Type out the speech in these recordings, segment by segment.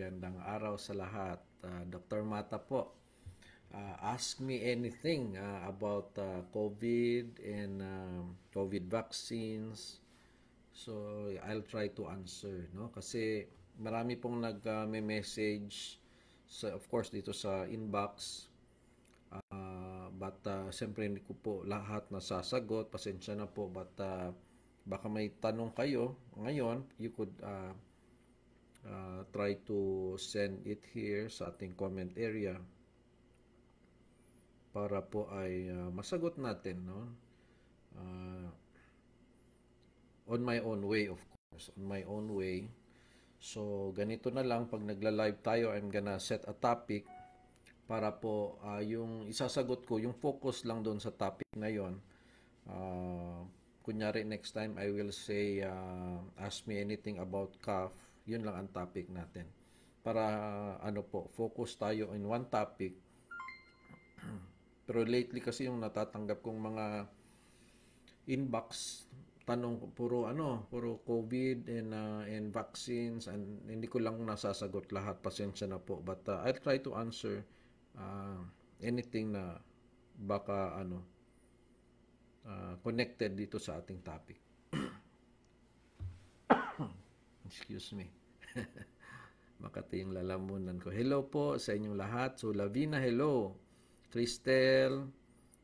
Magandang araw sa lahat. Uh, ah, Dr. Mata po, uh, ask me anything uh, about uh, COVID and uh, COVID vaccines. So, I'll try to answer, no? Kasi marami pong nag-message, uh, sa, of course, dito sa inbox. Uh, but, uh, siyempre, hindi ko po lahat nasasagot. Pasensya na po, but... Uh, baka may tanong kayo ngayon, you could uh, uh, try to send it here sa ating comment area para po ay uh, masagot natin no uh, on my own way of course on my own way so ganito na lang pag nagla-live tayo I'm gonna set a topic para po uh, yung isasagot ko yung focus lang doon sa topic na yon uh, kunyari next time I will say uh, ask me anything about calf yun lang ang topic natin. Para ano po, focus tayo in one topic. Pero lately kasi yung natatanggap kong mga inbox tanong puro ano, puro COVID and uh, and vaccines and hindi ko lang nasasagot lahat. Pasensya na po. But uh, I'll try to answer uh, anything na baka ano uh, connected dito sa ating topic. Excuse me. Makati yung lalamunan ko. Hello po sa inyong lahat. So, Lavina, hello. Cristel,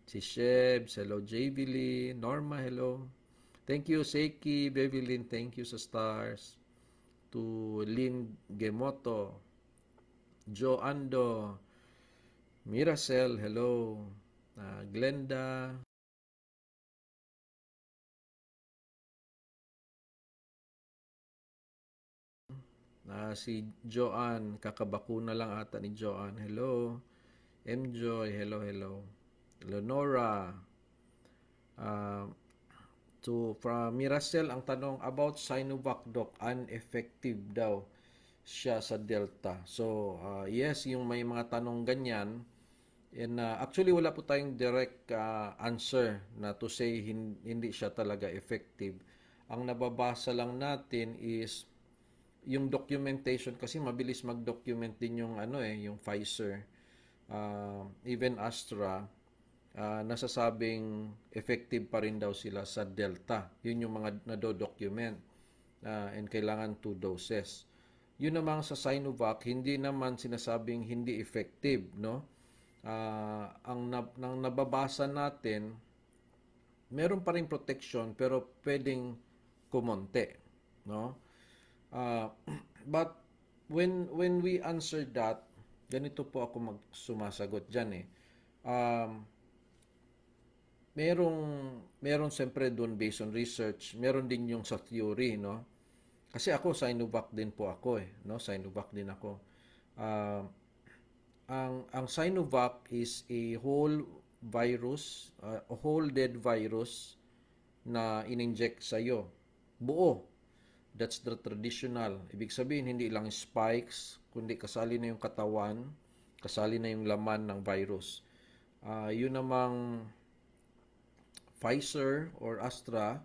si Sheb, hello Javelin, Norma, hello. Thank you, Seiki, Bevelin, thank you sa stars. To Lynn Gemoto, Joe Ando, Miracel, hello. Uh, Glenda, Uh, si Joan kakabakuna lang ata ni Joan Hello. Enjoy. Hello, hello. Lenora. Uh, to, from Miracel, ang tanong about Sinovac, Doc, ineffective daw siya sa Delta. So, uh, yes, yung may mga tanong ganyan, and uh, actually wala po tayong direct uh, answer na to say hindi siya talaga effective. Ang nababasa lang natin is yung documentation kasi mabilis mag-document din yung ano eh, yung Pfizer, uh, even Astra, uh, nasasabing effective pa rin daw sila sa Delta. Yun yung mga nado-document uh, and kailangan two doses. Yun namang sa Sinovac, hindi naman sinasabing hindi effective, no? Uh, ang, na, ang nababasa natin, meron pa rin protection pero pwedeng kumonte, no? Uh, but when when we answer that, ganito po ako magsumasagot diyan eh. Um, merong meron s'yempre doon based on research, meron din yung sa theory, no? Kasi ako Sinovac din po ako eh, no? Sinovac din ako. Um, ang ang Sinovac is a whole virus, uh, a whole dead virus na ininject sa iyo. Buo. That's the traditional. Ibig sabihin, hindi lang spikes, kundi kasali na yung katawan, kasali na yung laman ng virus. Uh, yun namang Pfizer or Astra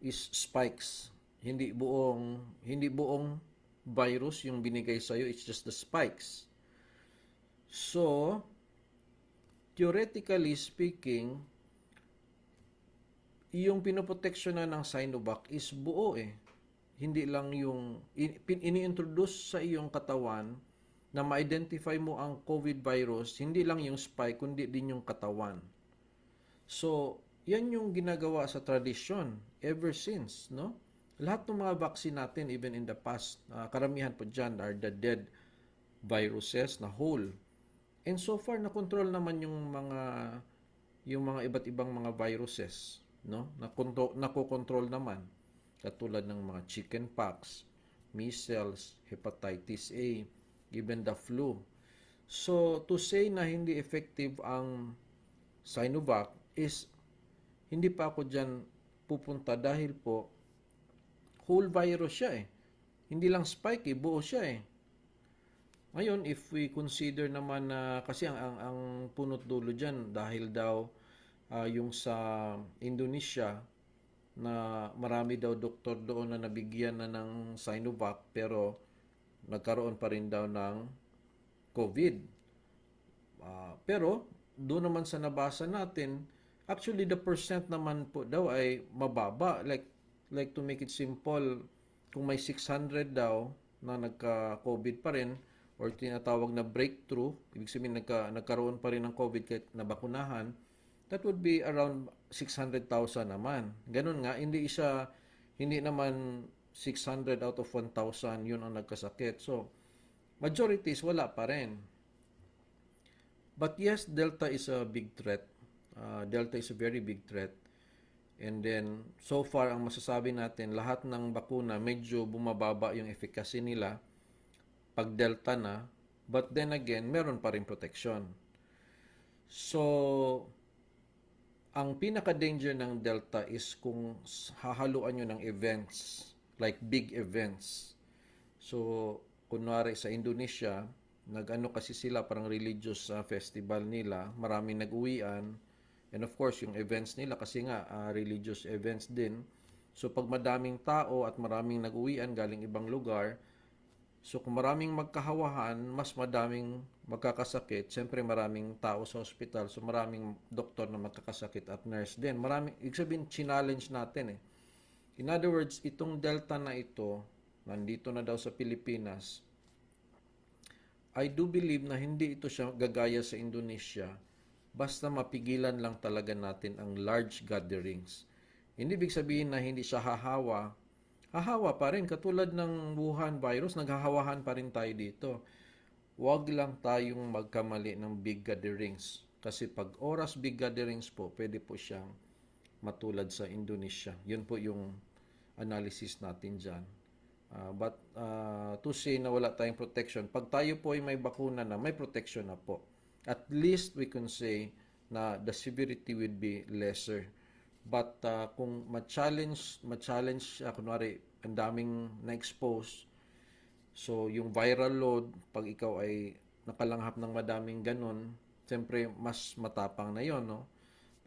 is spikes. Hindi buong hindi buong virus yung binigay sa iyo, it's just the spikes. So, theoretically speaking, yung pinoproteksyonan ng Sinovac is buo eh hindi lang yung iniintroduce sa iyong katawan na ma-identify mo ang COVID virus, hindi lang yung spike, kundi din yung katawan. So, yan yung ginagawa sa tradisyon ever since, no? Lahat ng mga vaccine natin, even in the past, uh, karamihan po dyan are the dead viruses na whole. And so far, na-control naman yung mga yung mga iba't ibang mga viruses, no? Na-control, nakokontrol naman katulad ng mga chickenpox, measles, hepatitis A, even the flu. So, to say na hindi effective ang Sinovac is hindi pa ako dyan pupunta dahil po whole virus siya eh. Hindi lang spike eh, buo siya eh. Ngayon, if we consider naman na uh, kasi ang, ang, ang punot dulo dyan dahil daw uh, yung sa Indonesia, na marami daw doktor doon na nabigyan na ng Sinovac pero nagkaroon pa rin daw ng COVID. Uh, pero doon naman sa nabasa natin, actually the percent naman po daw ay mababa. Like, like to make it simple, kung may 600 daw na nagka-COVID pa rin or tinatawag na breakthrough, ibig sabihin nagka, nagkaroon pa rin ng COVID kahit nabakunahan, that would be around 600,000 naman. Ganun nga, hindi isa, hindi naman 600 out of 1,000 yun ang nagkasakit. So, majority is wala pa rin. But yes, Delta is a big threat. Uh, Delta is a very big threat. And then, so far, ang masasabi natin, lahat ng bakuna, medyo bumababa yung efficacy nila pag Delta na. But then again, meron pa rin protection. So, ang pinaka-danger ng Delta is kung hahaluan nyo ng events, like big events. So, kunwari sa Indonesia, nag-ano kasi sila, parang religious uh, festival nila, maraming nag-uwian. And of course, yung events nila, kasi nga, uh, religious events din. So, pag madaming tao at maraming nag-uwian galing ibang lugar, So kung maraming magkahawahan, mas madaming magkakasakit. Siyempre maraming tao sa hospital, so maraming doktor na magkakasakit at nurse din. Maraming, ibig sabihin, challenge natin eh. In other words, itong delta na ito, nandito na daw sa Pilipinas, I do believe na hindi ito siya gagaya sa Indonesia basta mapigilan lang talaga natin ang large gatherings. Hindi ibig sabihin na hindi siya hahawa hahawa pa rin. Katulad ng Wuhan virus, naghahawahan pa rin tayo dito. Huwag lang tayong magkamali ng big gatherings. Kasi pag oras big gatherings po, pwede po siyang matulad sa Indonesia. Yun po yung analysis natin dyan. Uh, but uh, to say na wala tayong protection, pag tayo po ay may bakuna na, may protection na po. At least we can say na the severity would be lesser But uh, kung ma-challenge, ma-challenge, uh, kunwari, ang daming na-expose, so yung viral load, pag ikaw ay nakalanghap ng madaming ganun, siyempre mas matapang na yon no?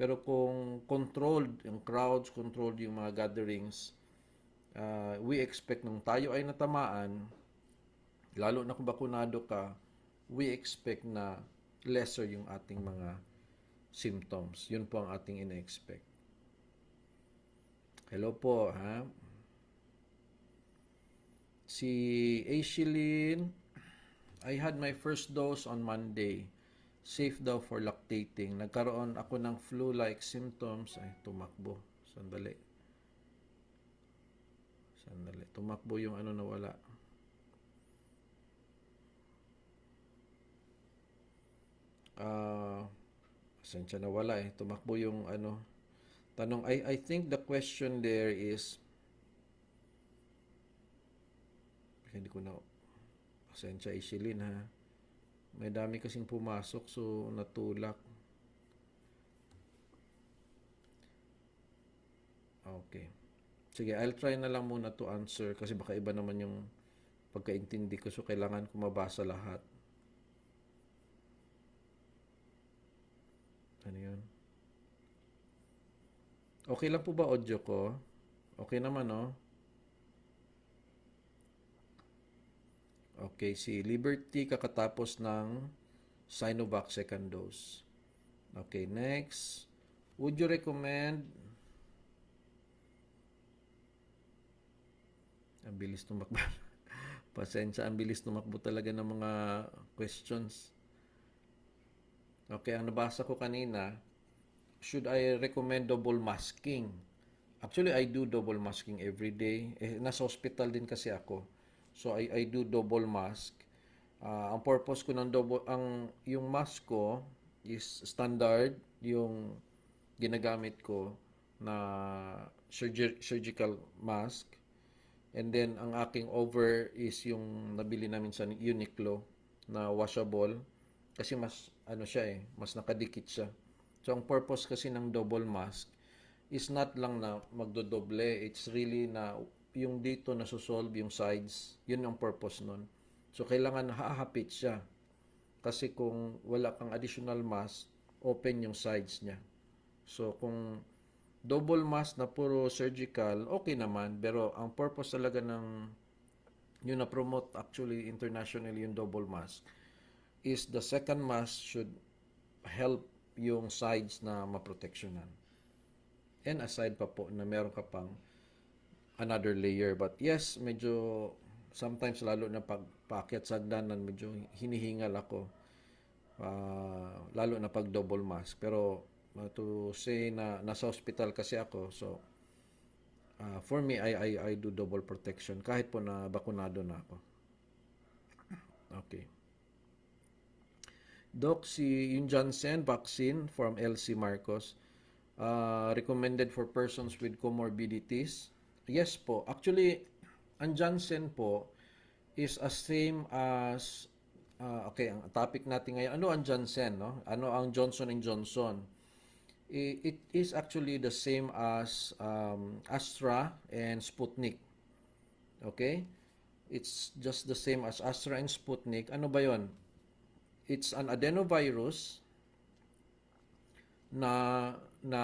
Pero kung controlled yung crowds, controlled yung mga gatherings, uh, we expect nung tayo ay natamaan, lalo na kung bakunado ka, we expect na lesser yung ating mga symptoms. Yun po ang ating ina-expect. Hello po, ha? Si Aishiline, I had my first dose on Monday. Safe daw for lactating. Nagkaroon ako ng flu-like symptoms. Ay, tumakbo. Sandali. Sandali. Tumakbo yung ano nawala. Ah, uh, saan siya nawala eh. Tumakbo yung ano tanong. I, I think the question there is, hindi ko na, pasensya isilin ha. May dami kasing pumasok so natulak. Okay. Sige, I'll try na lang muna to answer kasi baka iba naman yung pagkaintindi ko so kailangan ko mabasa lahat. Okay lang po ba audio ko? Okay naman, no? Oh. Okay, si Liberty kakatapos ng Sinovac second dose. Okay, next. Would you recommend... Ang bilis tumakbo. Pasensya, ang bilis tumakbo talaga ng mga questions. Okay, ang nabasa ko kanina, should I recommend double masking? Actually, I do double masking every day. Eh, nasa hospital din kasi ako. So, I, I do double mask. Uh, ang purpose ko ng double, ang, yung mask ko is standard, yung ginagamit ko na surger, surgical mask. And then, ang aking over is yung nabili namin sa Uniqlo na washable. Kasi mas, ano siya eh, mas nakadikit siya. So, ang purpose kasi ng double mask is not lang na magdodoble. It's really na yung dito na solve yung sides. Yun ang purpose nun. So, kailangan hahapit siya. Kasi kung wala kang additional mask, open yung sides niya. So, kung double mask na puro surgical, okay naman. Pero ang purpose talaga ng yun na-promote actually internationally yung double mask is the second mask should help yung sides na maproteksyonan. And aside pa po na meron ka pang another layer. But yes, medyo sometimes lalo na pag paakyat sa hagdanan, medyo hinihingal ako. Uh, lalo na pag double mask. Pero uh, to say na nasa hospital kasi ako, so uh, for me, I, I, I do double protection kahit po na bakunado na ako. Okay. Doc, si yung Johnson vaccine from LC Marcos, uh, recommended for persons with comorbidities. Yes po. Actually, ang Johnson po is the same as uh, okay, ang topic natin ngayon, ano ang Johnson, no? Ano ang Johnson Johnson? it is actually the same as um, Astra and Sputnik. Okay? It's just the same as Astra and Sputnik. Ano ba 'yon? it's an adenovirus na na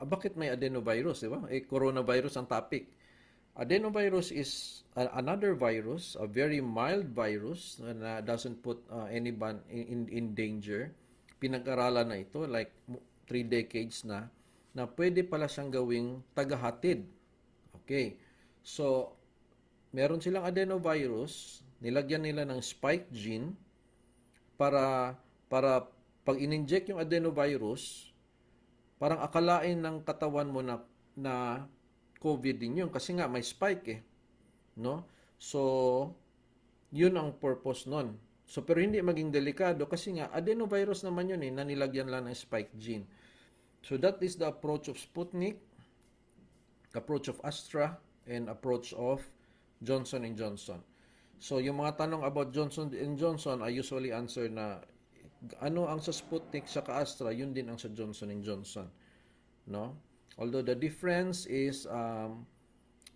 ah, bakit may adenovirus, di ba? Eh coronavirus ang topic. Adenovirus is a, another virus, a very mild virus na doesn't put uh, ah, anyone in, in danger. Pinag-aralan na ito like three decades na na pwede pala siyang gawing tagahatid. Okay. So meron silang adenovirus, nilagyan nila ng spike gene para para pag ininject yung adenovirus, parang akalain ng katawan mo na na COVID din yun kasi nga may spike eh. No? So, yun ang purpose nun. So, pero hindi maging delikado kasi nga adenovirus naman yun eh, na nilagyan lang ng spike gene. So, that is the approach of Sputnik, approach of Astra, and approach of Johnson and Johnson. So yung mga tanong about Johnson and Johnson, I usually answer na ano ang sa Sputnik sa Astra, yun din ang sa Johnson and Johnson. No? Although the difference is um,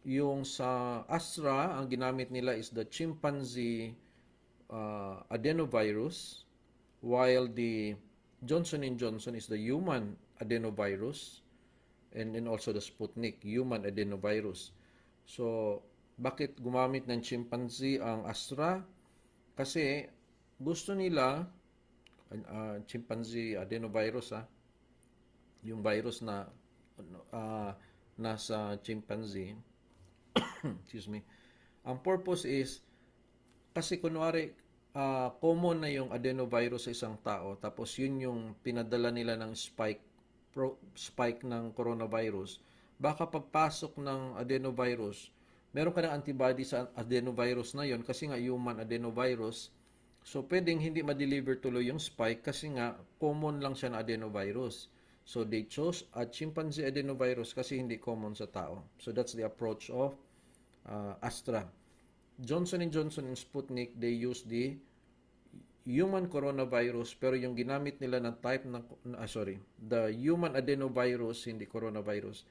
yung sa Astra, ang ginamit nila is the chimpanzee uh, adenovirus while the Johnson and Johnson is the human adenovirus and and also the Sputnik human adenovirus. So bakit gumamit ng chimpanzee ang Astra? Kasi gusto nila, uh, chimpanzee adenovirus ah, yung virus na uh, nasa chimpanzee, excuse me, ang purpose is, kasi kunwari, uh, common na yung adenovirus sa isang tao, tapos yun yung pinadala nila ng spike, pro, spike ng coronavirus, baka pagpasok ng adenovirus, meron ka ng antibody sa adenovirus na yon kasi nga human adenovirus. So, pwedeng hindi ma-deliver tuloy yung spike kasi nga common lang siya na adenovirus. So, they chose a chimpanzee adenovirus kasi hindi common sa tao. So, that's the approach of uh, Astra. Johnson Johnson and Sputnik, they use the human coronavirus pero yung ginamit nila ng type ng ah, sorry, the human adenovirus hindi coronavirus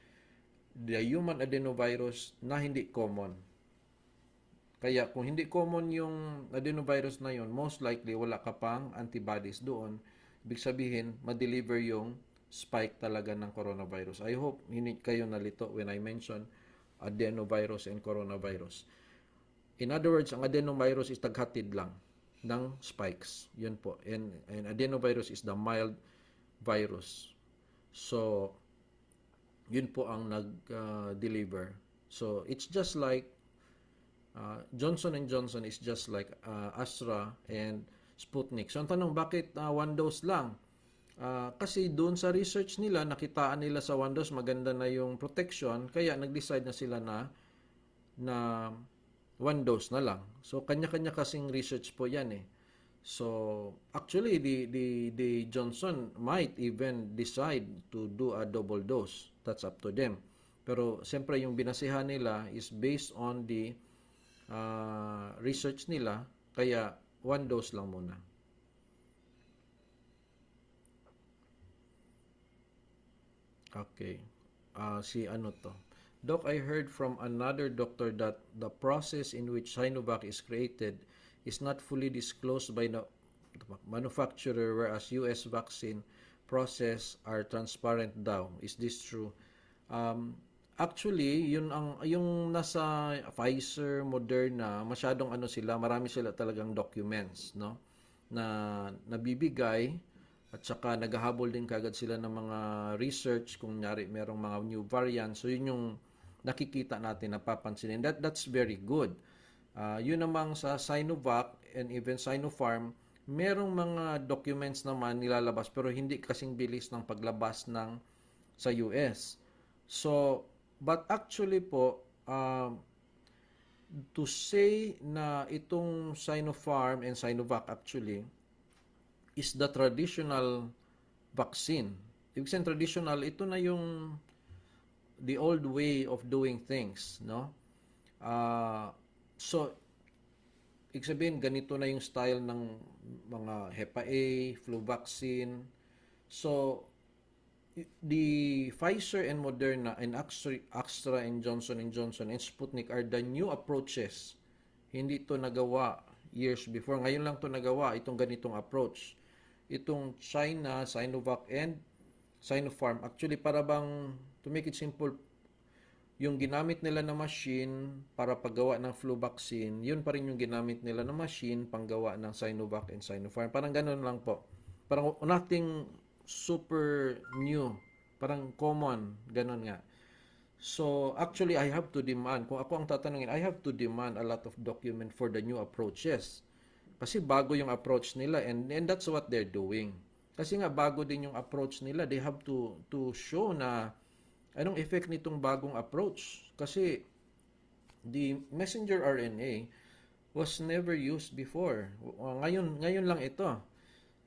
the human adenovirus na hindi common. Kaya kung hindi common yung adenovirus na yon, most likely wala ka pang antibodies doon. Ibig sabihin, ma-deliver yung spike talaga ng coronavirus. I hope hindi kayo nalito when I mention adenovirus and coronavirus. In other words, ang adenovirus is taghatid lang ng spikes. Yun po. And, and adenovirus is the mild virus. So, yun po ang nag-deliver. Ah, uh, so, it's just like uh, Johnson and Johnson is just like uh, Astra and Sputnik. So, ang tanong, bakit uh, one dose lang? Uh, kasi doon sa research nila, nakitaan nila sa one dose, maganda na yung protection, kaya nag-decide na sila na na one dose na lang. So, kanya-kanya kasing research po yan eh. So actually, the, the, the Johnson might even decide to do a double dose. That's up to them. Pero siyempre yung binasihan nila is based on the uh, research nila. Kaya one dose lang muna. Okay. Uh, si ano to? Doc, I heard from another doctor that the process in which Sinovac is created is not fully disclosed by the manufacturer whereas US vaccine process are transparent daw. Is this true? Um, actually, yun ang yung nasa Pfizer, Moderna, masyadong ano sila, marami sila talagang documents, no? na nabibigay at saka naghahabol din kagad sila ng mga research kung nyari merong mga new variants. So yun yung nakikita natin, napapansin. And that, that's very good. Uh, yun namang sa Sinovac and even Sinopharm, merong mga documents naman nilalabas pero hindi kasing bilis ng paglabas ng sa US. So, but actually po, uh, to say na itong Sinopharm and Sinovac actually is the traditional vaccine. Ibig sabihin traditional, ito na yung the old way of doing things, no? Uh, So, ibig sabihin, ganito na yung style ng mga HEPA A, flu vaccine. So, the Pfizer and Moderna and Astra and Johnson and Johnson and Sputnik are the new approaches. Hindi ito nagawa years before. Ngayon lang to nagawa, itong ganitong approach. Itong China, Sinovac and Sinopharm, actually para bang, to make it simple, yung ginamit nila na machine para paggawa ng flu vaccine, yun pa rin yung ginamit nila na machine panggawa ng Sinovac and Sinopharm. Parang ganun lang po. Parang nothing super new. Parang common. Ganun nga. So, actually, I have to demand, kung ako ang tatanungin, I have to demand a lot of document for the new approaches. Kasi bago yung approach nila and, and that's what they're doing. Kasi nga, bago din yung approach nila. They have to, to show na Anong effect nitong bagong approach? Kasi the messenger RNA was never used before. Ngayon, ngayon lang ito.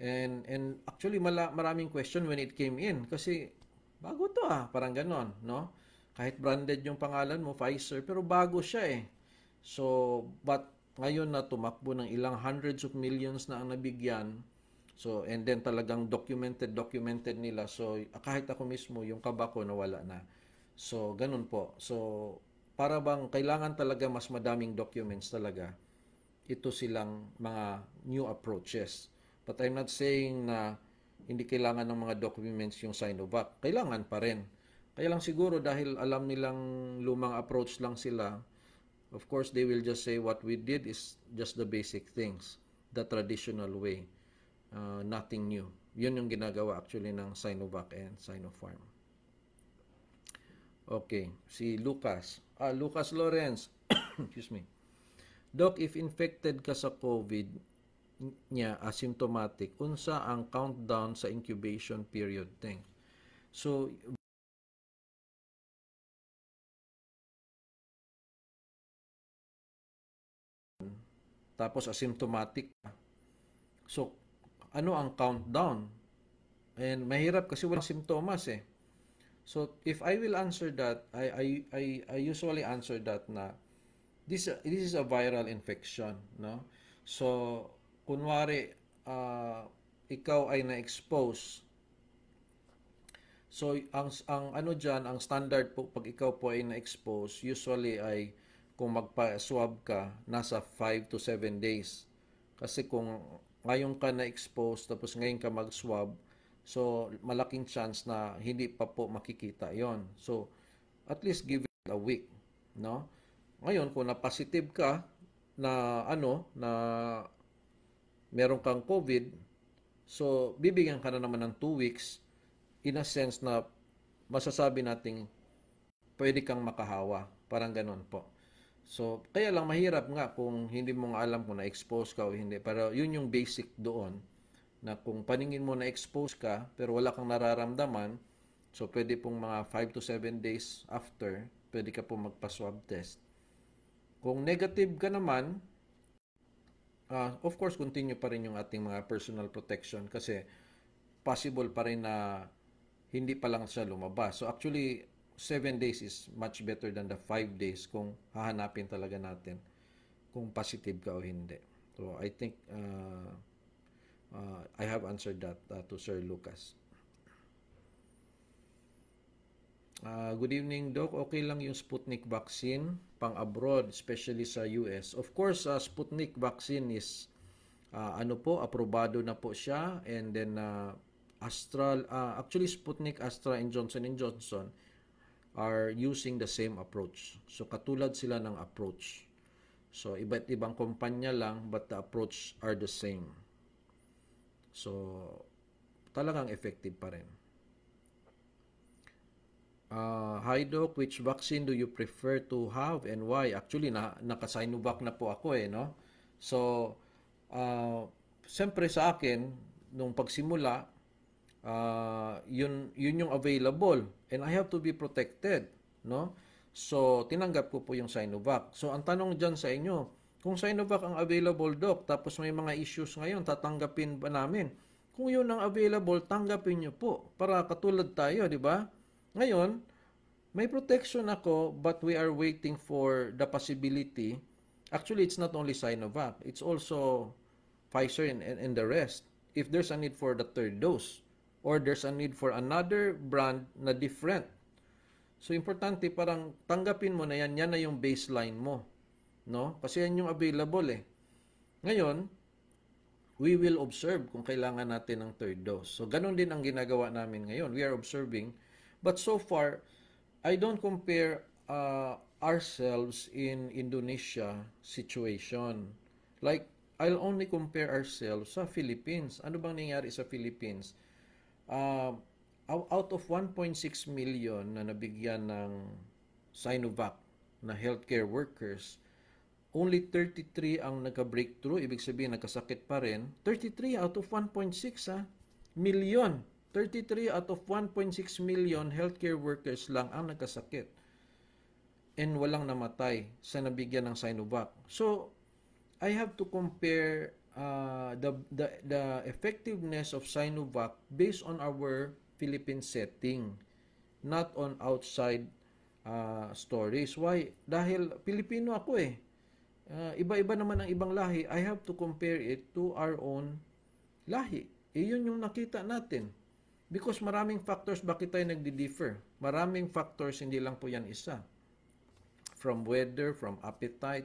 And and actually mala, maraming question when it came in kasi bago to ah, parang ganon, no? Kahit branded yung pangalan mo, Pfizer, pero bago siya eh. So, but ngayon na tumakbo ng ilang hundreds of millions na ang nabigyan, So, and then talagang documented, documented nila. So, kahit ako mismo, yung kaba ko nawala na. So, ganun po. So, para bang kailangan talaga mas madaming documents talaga. Ito silang mga new approaches. But I'm not saying na hindi kailangan ng mga documents yung Sinovac. Kailangan pa rin. Kaya lang siguro dahil alam nilang lumang approach lang sila, of course they will just say what we did is just the basic things, the traditional way uh, nothing new. Yun yung ginagawa actually ng Sinovac and Sinopharm. Okay, si Lucas. Ah, Lucas Lawrence. Excuse me. Doc, if infected ka sa COVID niya asymptomatic, unsa ang countdown sa incubation period? Thanks. So, tapos asymptomatic. So, ano ang countdown? And mahirap kasi walang simptomas eh. So if I will answer that, I I I, I usually answer that na this this is a viral infection, no? So kunwari uh, ikaw ay na-expose. So ang ang ano diyan, ang standard po pag ikaw po ay na-expose, usually ay kung magpa-swab ka, nasa 5 to 7 days. Kasi kung ngayon ka na-expose tapos ngayon ka mag-swab, so malaking chance na hindi pa po makikita yon So, at least give it a week, no? Ngayon, kung na-positive ka na ano, na meron kang COVID, so bibigyan ka na naman ng 2 weeks in a sense na masasabi nating pwede kang makahawa. Parang ganon po. So, kaya lang mahirap nga kung hindi mo nga alam kung na-expose ka o hindi. Pero yun yung basic doon na kung paningin mo na-expose ka pero wala kang nararamdaman, so pwede pong mga 5 to 7 days after, pwede ka pong magpa-swab test. Kung negative ka naman, uh, of course, continue pa rin yung ating mga personal protection kasi possible pa rin na hindi pa lang siya lumabas. So actually, 7 days is much better than the 5 days kung hahanapin talaga natin kung positive ka o hindi. So I think uh, uh, I have answered that uh, to Sir Lucas. Uh, good evening, Doc. Okay lang yung Sputnik vaccine pang abroad, especially sa US. Of course, uh, Sputnik vaccine is uh, ano po, aprobado na po siya and then uh, Astral, uh, actually Sputnik, Astra and Johnson and Johnson are using the same approach. So katulad sila ng approach. So iba't ibang kumpanya lang but the approach are the same. So talagang effective pa rin. Uh, hi Doc, which vaccine do you prefer to have and why? Actually, na, naka-Sinovac na po ako eh, no? So, uh, siyempre sa akin, nung pagsimula, uh, yun, yun yung available and I have to be protected, no? So, tinanggap ko po yung Sinovac. So, ang tanong dyan sa inyo, kung Sinovac ang available, Doc, tapos may mga issues ngayon, tatanggapin ba namin? Kung yun ang available, tanggapin nyo po para katulad tayo, di ba? Ngayon, may protection ako but we are waiting for the possibility. Actually, it's not only Sinovac, it's also Pfizer and, and, and the rest if there's a need for the third dose or there's a need for another brand na different. So importante parang tanggapin mo na yan, yan na yung baseline mo, no? Kasi yan yung available eh. Ngayon, we will observe kung kailangan natin ng third dose. So ganun din ang ginagawa namin ngayon. We are observing, but so far I don't compare uh, ourselves in Indonesia situation. Like I'll only compare ourselves sa Philippines. Ano bang nangyari sa Philippines? uh, out of 1.6 million na nabigyan ng Sinovac na healthcare workers, only 33 ang nagka-breakthrough, ibig sabihin nagkasakit pa rin. 33 out of 1.6 ha, ah, million. 33 out of 1.6 million healthcare workers lang ang nagkasakit. And walang namatay sa nabigyan ng Sinovac. So, I have to compare uh, the, the, the effectiveness of Sinovac based on our Philippine setting, not on outside uh, stories. Why? Dahil Pilipino ako eh. Uh, iba-iba naman ang ibang lahi. I have to compare it to our own lahi. Iyon eh, yung nakita natin. Because maraming factors bakit tayo nagdi-differ. Maraming factors, hindi lang po yan isa. From weather, from appetite,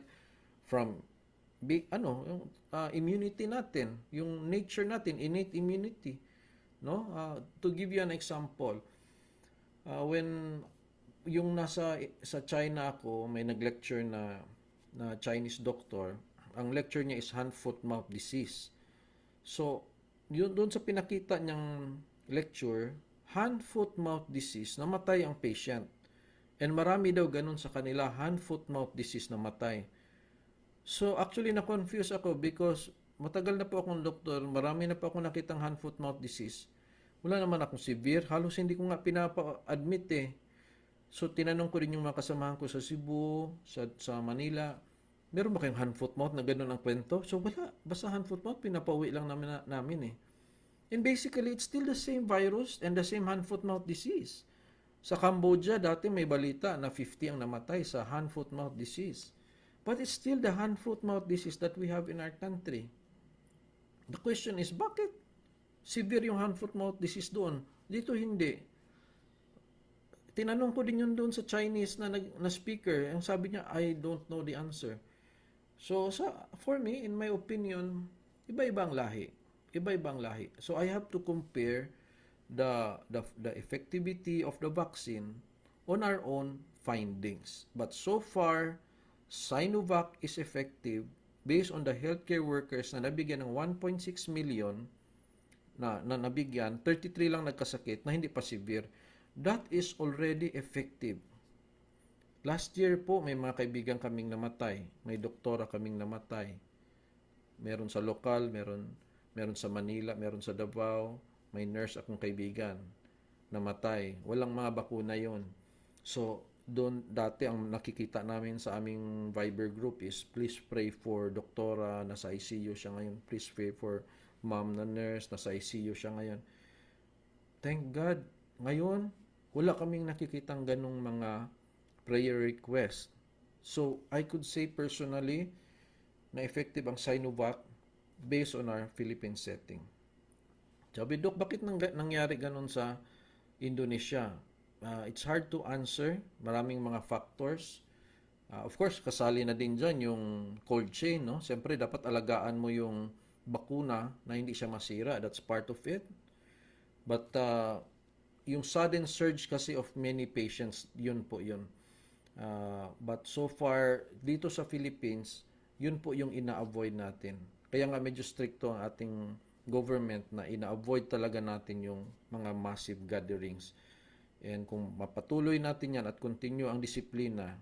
from big ano yung uh, immunity natin yung nature natin innate immunity no uh, to give you an example uh, when yung nasa sa China ako may naglecture na na Chinese doctor ang lecture niya is hand foot mouth disease so yun doon sa pinakita niyang lecture hand foot mouth disease namatay ang patient and marami daw ganun sa kanila hand foot mouth disease namatay So actually na-confuse ako because matagal na po akong doktor, marami na po akong nakitang hand foot mouth disease. Wala naman akong severe, halos hindi ko nga pinapa-admit eh. So tinanong ko rin yung mga kasamahan ko sa Cebu, sa, sa Manila, meron ba kayong hand foot mouth na ganun ang kwento? So wala, basta hand foot mouth, pinapauwi lang namin, na, namin eh. And basically, it's still the same virus and the same hand foot mouth disease. Sa Cambodia, dati may balita na 50 ang namatay sa hand foot mouth disease. But it's still the hand, foot, mouth disease that we have in our country. The question is, bakit severe yung hand, foot, mouth disease doon? Dito hindi. Tinanong ko din yun doon sa Chinese na, na speaker. Ang sabi niya, I don't know the answer. So, sa, for me, in my opinion, iba-ibang lahi. Iba-ibang lahi. So, I have to compare the, the, the effectivity of the vaccine on our own findings. But so far, Sinovac is effective based on the healthcare workers na nabigyan ng 1.6 million na, na nabigyan, 33 lang nagkasakit na hindi pa severe. That is already effective. Last year po, may mga kaibigan kaming namatay. May doktora kaming namatay. Meron sa lokal, meron, meron sa Manila, meron sa Davao. May nurse akong kaibigan. Namatay. Walang mga bakuna yon So, doon dati ang nakikita namin sa aming Viber group is please pray for doktora nasa ICU siya ngayon please pray for mom na nurse nasa ICU siya ngayon thank God ngayon wala kaming nakikitang ganong mga prayer request so I could say personally na effective ang Sinovac based on our Philippine setting sabi Dok bakit nang nangyari ganon sa Indonesia uh, it's hard to answer. Maraming mga factors. Uh, of course, kasali na din dyan yung cold chain. No? Siyempre, dapat alagaan mo yung bakuna na hindi siya masira. That's part of it. But uh, yung sudden surge kasi of many patients, yun po yun. Uh, but so far, dito sa Philippines, yun po yung ina-avoid natin. Kaya nga medyo stricto ang ating government na ina-avoid talaga natin yung mga massive gatherings. And kung mapatuloy natin yan at continue ang disiplina,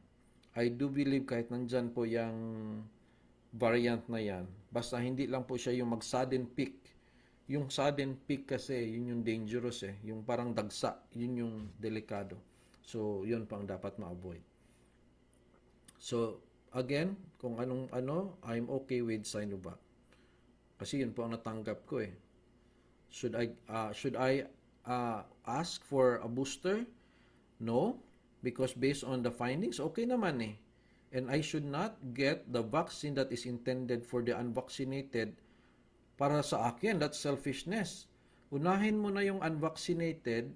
I do believe kahit nandyan po yung variant na yan, basta hindi lang po siya yung mag-sudden peak. Yung sudden peak kasi, yun yung dangerous eh. Yung parang dagsa, yun yung delikado. So, yun pang dapat ma-avoid. So, again, kung anong ano, I'm okay with Sinovac. Kasi yun po ang natanggap ko eh. Should I, uh, should I uh, ask for a booster? No, because based on the findings, okay naman eh. And I should not get the vaccine that is intended for the unvaccinated para sa akin. That's selfishness. Unahin mo na yung unvaccinated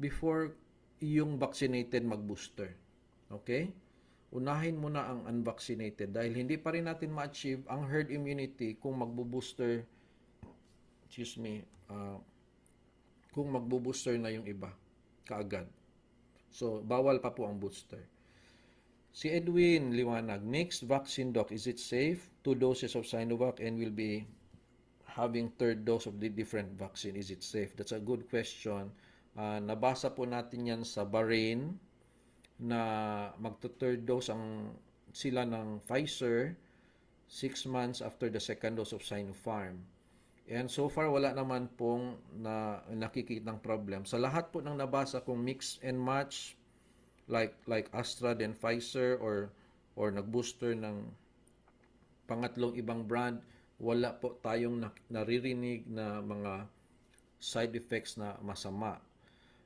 before yung vaccinated mag-booster. Okay? Unahin mo na ang unvaccinated dahil hindi pa rin natin ma-achieve ang herd immunity kung magbo-booster excuse me, uh, kung magbo-booster na yung iba kaagad. So, bawal pa po ang booster. Si Edwin Liwanag, mixed vaccine doc, is it safe? Two doses of Sinovac and will be having third dose of the different vaccine. Is it safe? That's a good question. Uh, nabasa po natin yan sa Bahrain na magto-third dose ang sila ng Pfizer 6 months after the second dose of Sinopharm. And so far, wala naman pong na, nakikitang problem. Sa lahat po ng nabasa kong mix and match, like, like Astra then Pfizer or, or nagbooster ng pangatlong ibang brand, wala po tayong naririnig na mga side effects na masama.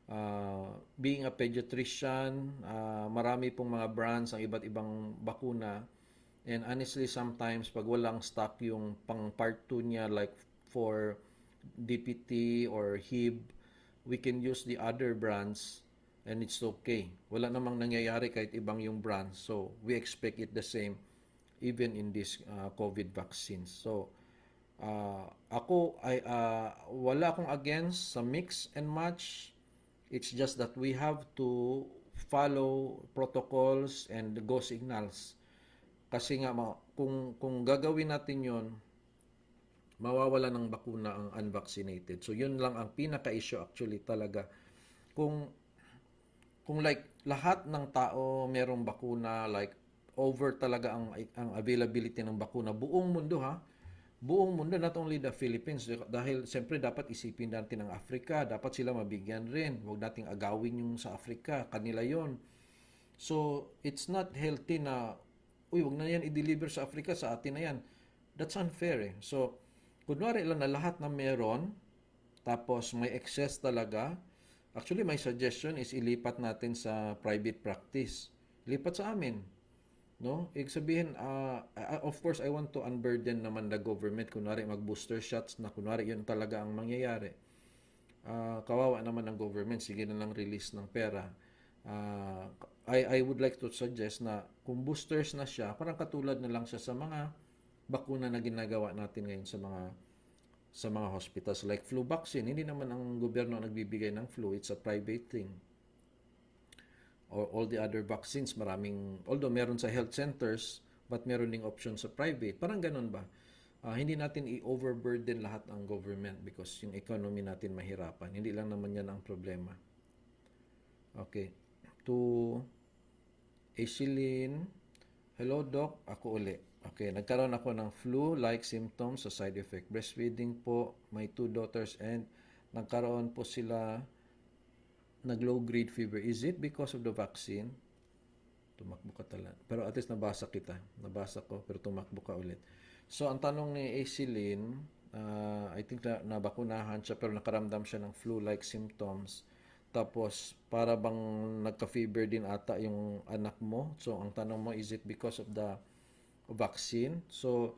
Uh, being a pediatrician, uh, marami pong mga brands ang iba't ibang bakuna. And honestly, sometimes pag walang stock yung pang part 2 niya like for DPT or HIB, we can use the other brands and it's okay. Wala namang nangyayari kahit ibang yung brand. So, we expect it the same even in this uh, COVID vaccines. So, uh, ako ay uh, wala akong against sa mix and match. It's just that we have to follow protocols and go signals. Kasi nga kung kung gagawin natin 'yon, mawawala ng bakuna ang unvaccinated. So yun lang ang pinaka-issue actually talaga. Kung kung like lahat ng tao merong bakuna, like over talaga ang ang availability ng bakuna buong mundo ha. Buong mundo not only the Philippines dahil siyempre dapat isipin natin ang Africa, dapat sila mabigyan rin. Huwag nating agawin yung sa Africa, kanila 'yon. So it's not healthy na uy, wag na yan i-deliver sa Africa, sa atin na yan. That's unfair eh. So kunwari lang na lahat na meron, tapos may excess talaga, actually my suggestion is ilipat natin sa private practice. Ilipat sa amin. No? Ibig sabihin, uh, of course, I want to unburden naman the government. Kunwari mag-booster shots na kunwari yun talaga ang mangyayari. Uh, kawawa naman ng government, sige na lang release ng pera. Uh, I, I would like to suggest na kung boosters na siya, parang katulad na lang siya sa mga bakuna na ginagawa natin ngayon sa mga sa mga hospitals like flu vaccine. Hindi naman ang gobyerno ang nagbibigay ng flu, it's a private thing. Or all the other vaccines, maraming although meron sa health centers, but meron ding option sa private. Parang ganun ba? Uh, hindi natin i-overburden lahat ang government because yung economy natin mahirapan. Hindi lang naman yan ang problema. Okay. To Aislinn, hello doc, ako ulit. Okay, nagkaroon ako ng flu-like symptoms sa side effect. Breastfeeding po, my two daughters and nagkaroon po sila nag low grade fever. Is it because of the vaccine? Tumakbo ka talaga. Pero at least nabasa kita. Nabasa ko, pero tumakbo ka ulit. So, ang tanong ni Aiseline, uh, I think na, nabakunahan siya pero nakaramdam siya ng flu-like symptoms. Tapos, para bang nagka-fever din ata yung anak mo? So, ang tanong mo, is it because of the vaccine? So,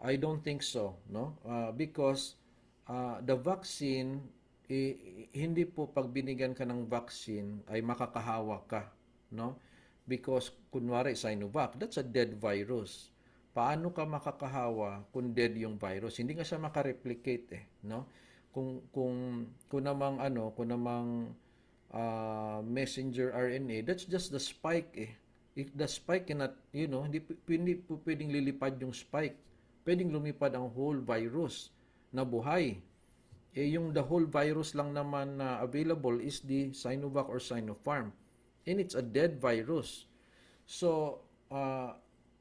I don't think so, no? Uh, because uh, the vaccine, eh, hindi po pag binigyan ka ng vaccine ay makakahawa ka, no? Because, kunwari, Sinovac, that's a dead virus. Paano ka makakahawa kung dead yung virus? Hindi nga siya makareplicate, eh, no? Kung, kung, kung namang, ano, kung namang uh, messenger RNA, that's just the spike, eh, If the spike cannot, you know, hindi, hindi po pwedeng lilipad yung spike. Pwedeng lumipad ang whole virus na buhay. Eh, yung the whole virus lang naman na available is the Sinovac or Sinopharm. And it's a dead virus. So, uh,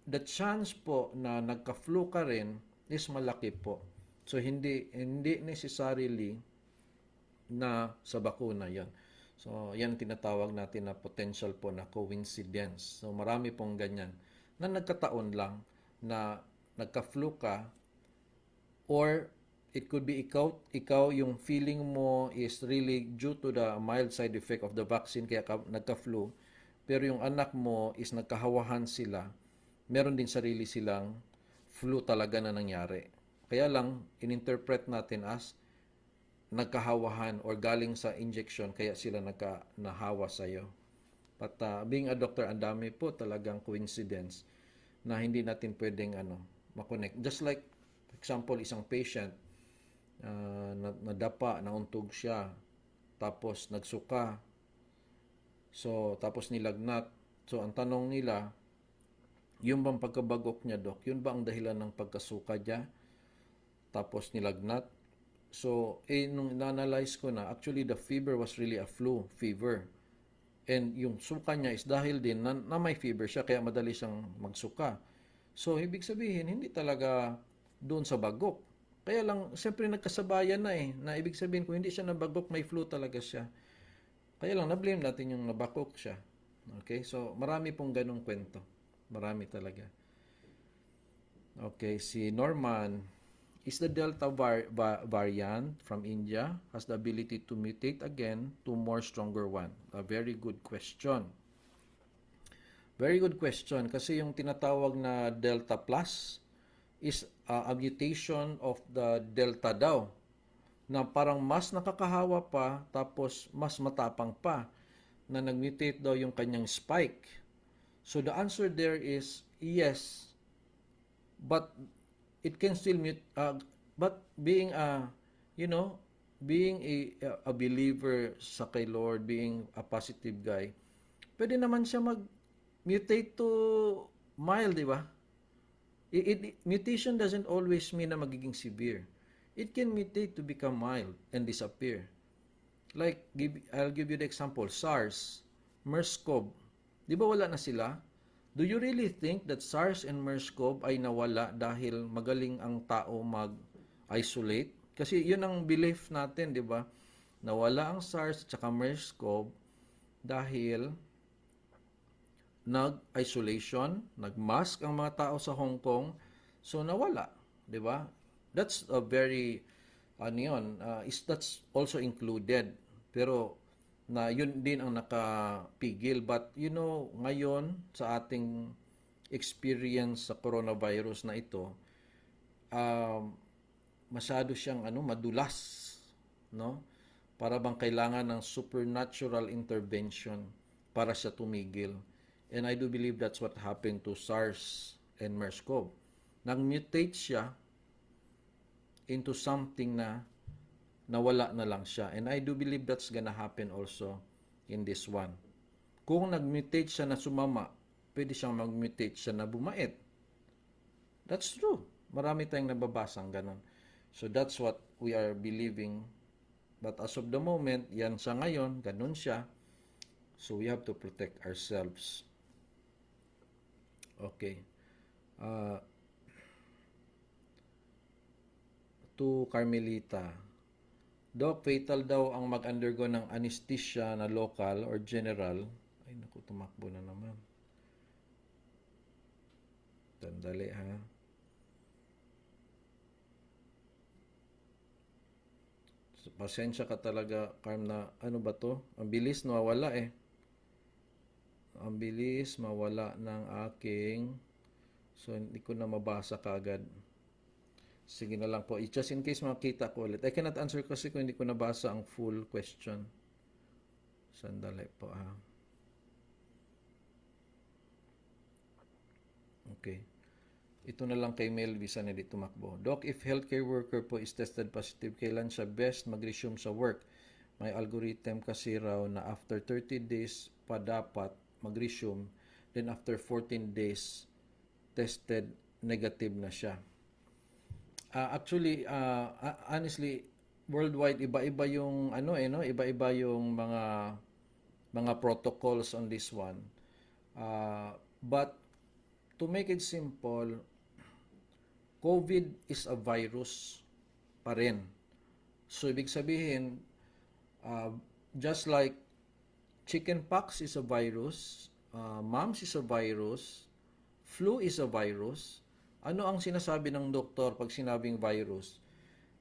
the chance po na nagka-flu ka rin is malaki po. So, hindi, hindi necessarily na sa bakuna yan. So, yan tinatawag natin na potential po na coincidence. So, marami pong ganyan na nagkataon lang na nagka-flu ka or it could be ikaw, ikaw yung feeling mo is really due to the mild side effect of the vaccine kaya ka, nagka-flu pero yung anak mo is nagkahawahan sila meron din sarili silang flu talaga na nangyari. Kaya lang, ininterpret natin as nagkahawahan or galing sa injection kaya sila nagka sa iyo. But uh, being a doctor, ang dami po talagang coincidence na hindi natin pwedeng ano, makonect. Just like for example, isang patient uh, nadapa, nauntog siya, tapos nagsuka. So, tapos nilagnat. So, ang tanong nila, yung bang pagkabagok niya, Dok? Yun ba ang dahilan ng pagkasuka niya? Tapos nilagnat? So, eh, nung na-analyze ko na, actually the fever was really a flu fever. And yung suka niya is dahil din na, na may fever siya, kaya madali siyang magsuka. So, ibig sabihin, hindi talaga doon sa bagok. Kaya lang, siyempre nagkasabayan na eh, na ibig sabihin, ko hindi siya nabagok, may flu talaga siya. Kaya lang, na-blame natin yung nabakok siya. Okay, so marami pong ganong kwento. Marami talaga. Okay, si Norman, is the Delta var va variant from India has the ability to mutate again to more stronger one? A very good question. Very good question kasi yung tinatawag na Delta Plus is uh, a mutation of the Delta daw na parang mas nakakahawa pa tapos mas matapang pa na nagmutate daw yung kanyang spike. So the answer there is yes. But it can still mute uh, but being a you know being a, a believer sa kay Lord being a positive guy pwede naman siya mag mutate to mild di ba it, it, mutation doesn't always mean na magiging severe it can mutate to become mild and disappear like give, I'll give you the example SARS MERS-CoV di ba wala na sila Do you really think that SARS and MERS-CoV ay nawala dahil magaling ang tao mag-isolate? Kasi yun ang belief natin, di ba? Nawala ang SARS at MERS-CoV dahil nag-isolation, nag-mask ang mga tao sa Hong Kong, so nawala, di ba? That's a very, ano yun, uh, is, that's also included. Pero na yun din ang nakapigil. But you know, ngayon sa ating experience sa coronavirus na ito, uh, masyado siyang ano, madulas, no? Para bang kailangan ng supernatural intervention para siya tumigil. And I do believe that's what happened to SARS and MERS-CoV. Nag-mutate siya into something na nawala na lang siya. And I do believe that's gonna happen also in this one. Kung nagmutate siya na sumama, pwede siyang magmutate siya na bumait. That's true. Marami tayong nababasang ganun. So that's what we are believing. But as of the moment, yan sa ngayon, ganun siya. So we have to protect ourselves. Okay. Uh, to Carmelita, Doc, fatal daw ang mag-undergo ng anesthesia na local or general. Ay, naku, tumakbo na naman. Dandali, ha? So, pasensya ka talaga, Carm, na ano ba to? Ang bilis, nawawala eh. Ang bilis, mawala ng aking... So, hindi ko na mabasa kagad. Ka Sige na lang po. Just in case makita ko ulit. I cannot answer kasi kung hindi ko nabasa ang full question. Sandali po ha. Okay. Ito na lang kay Melvi na dito makbo. Doc, if healthcare worker po is tested positive, kailan siya best mag-resume sa work? May algorithm kasi raw na after 30 days pa dapat mag-resume. Then after 14 days, tested negative na siya uh, actually uh, honestly worldwide iba-iba yung ano eh no iba-iba yung mga mga protocols on this one uh, but to make it simple COVID is a virus pa rin so ibig sabihin uh, just like chickenpox is a virus uh, mumps is a virus flu is a virus ano ang sinasabi ng doktor pag sinabing virus?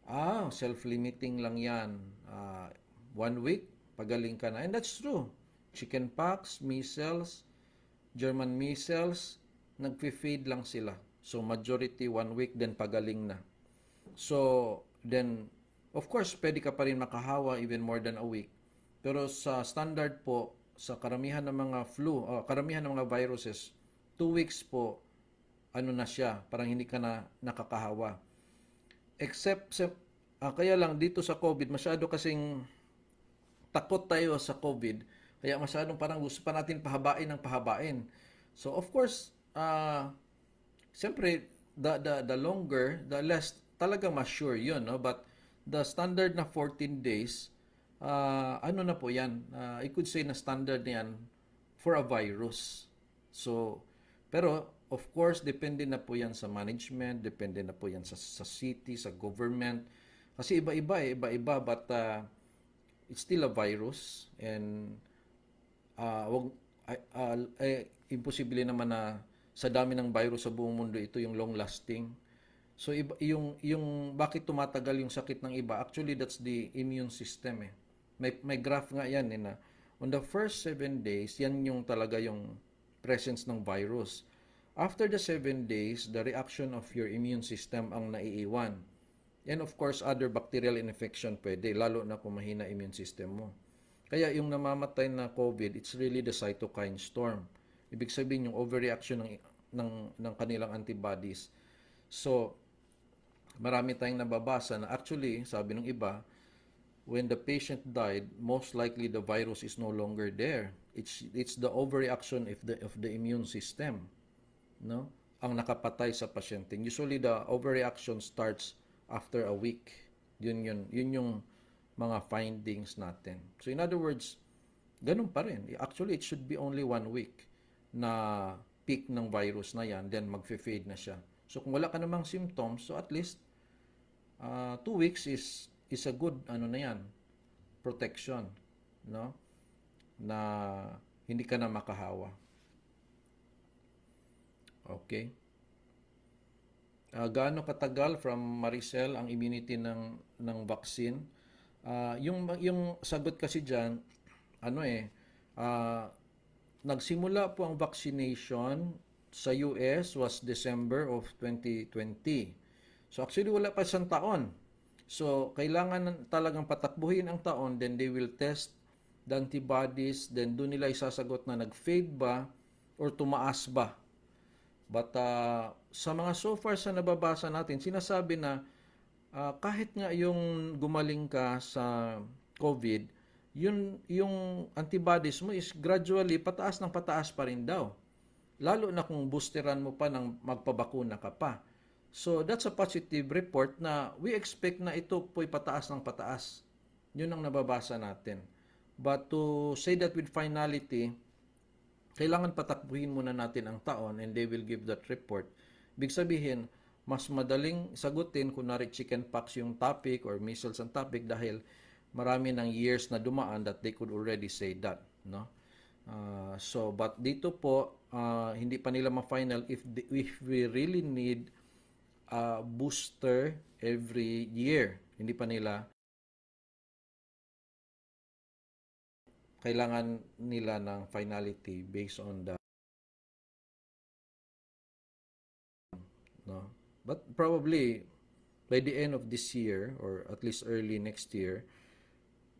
Ah, self-limiting lang yan. Uh, one week, pagaling ka na. And that's true. Chickenpox, measles, German measles, nagfi-feed lang sila. So majority one week, then pagaling na. So then, of course, pwede ka pa rin makahawa even more than a week. Pero sa standard po, sa karamihan ng mga flu, uh, karamihan ng mga viruses, two weeks po ano na siya, parang hindi ka na nakakahawa. Except, sa, ah, kaya lang dito sa COVID, masyado kasing takot tayo sa COVID, kaya masyadong parang gusto pa natin pahabain ng pahabain. So of course, uh, siyempre, the, the, the longer, the less talaga mas sure yun. No? But the standard na 14 days, uh, ano na po yan? Uh, I could say na standard na yan for a virus. So, pero Of course, depende na po yan sa management, depende na po yan sa, sa city, sa government. Kasi iba-iba eh, iba-iba. But uh, it's still a virus. And uh, wag, uh, eh, imposible naman na sa dami ng virus sa buong mundo, ito yung long-lasting. So iba, yung, yung bakit tumatagal yung sakit ng iba, actually that's the immune system eh. May, may graph nga yan eh na on the first 7 days, yan yung talaga yung presence ng virus. After the 7 days, the reaction of your immune system ang naiiwan. And of course, other bacterial infection pwede, lalo na kung mahina immune system mo. Kaya yung namamatay na COVID, it's really the cytokine storm. Ibig sabihin yung overreaction ng, ng, ng kanilang antibodies. So, marami tayong nababasa na actually, sabi ng iba, when the patient died, most likely the virus is no longer there. It's, it's the overreaction if the, of the immune system no? ang nakapatay sa pasyente. Usually the overreaction starts after a week. Yun yun, yun yung mga findings natin. So in other words, ganun pa rin. Actually, it should be only one week na peak ng virus na yan, then magfe-fade na siya. So kung wala ka namang symptoms, so at least uh, two weeks is is a good ano na yan, protection, no? Na hindi ka na makahawa. Okay? Uh, gaano katagal from Maricel ang immunity ng ng vaccine? Uh, yung yung sagot kasi diyan ano eh uh, nagsimula po ang vaccination sa US was December of 2020. So actually wala pa isang taon. So kailangan talagang patakbuhin ang taon then they will test the antibodies then doon nila isasagot na nag-fade ba or tumaas ba But uh, sa mga so far sa nababasa natin, sinasabi na uh, kahit nga yung gumaling ka sa COVID, yun, yung antibodies mo is gradually pataas ng pataas pa rin daw. Lalo na kung boosteran mo pa ng magpabakuna ka pa. So that's a positive report na we expect na ito po'y pataas ng pataas. Yun ang nababasa natin. But to say that with finality, kailangan patakbuhin muna natin ang taon and they will give that report. Big sabihin, mas madaling sagutin kunwari chicken pox yung topic or measles ang topic dahil marami ng years na dumaan that they could already say that no uh, so but dito po uh, hindi pa nila ma-final if if we really need a booster every year hindi pa nila kailangan nila ng finality based on the no but probably by the end of this year or at least early next year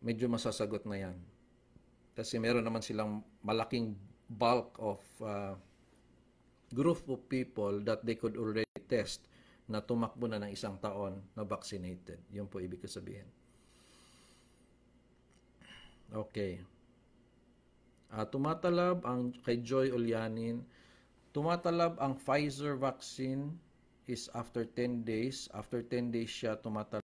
medyo masasagot na yan kasi meron naman silang malaking bulk of uh, group of people that they could already test na tumakbo na ng isang taon na vaccinated. Yun po ibig ko sabihin. Okay. Uh, tumatalab ang kay Joy Olianin, tumatalab ang Pfizer vaccine is after 10 days. After 10 days siya tumatalab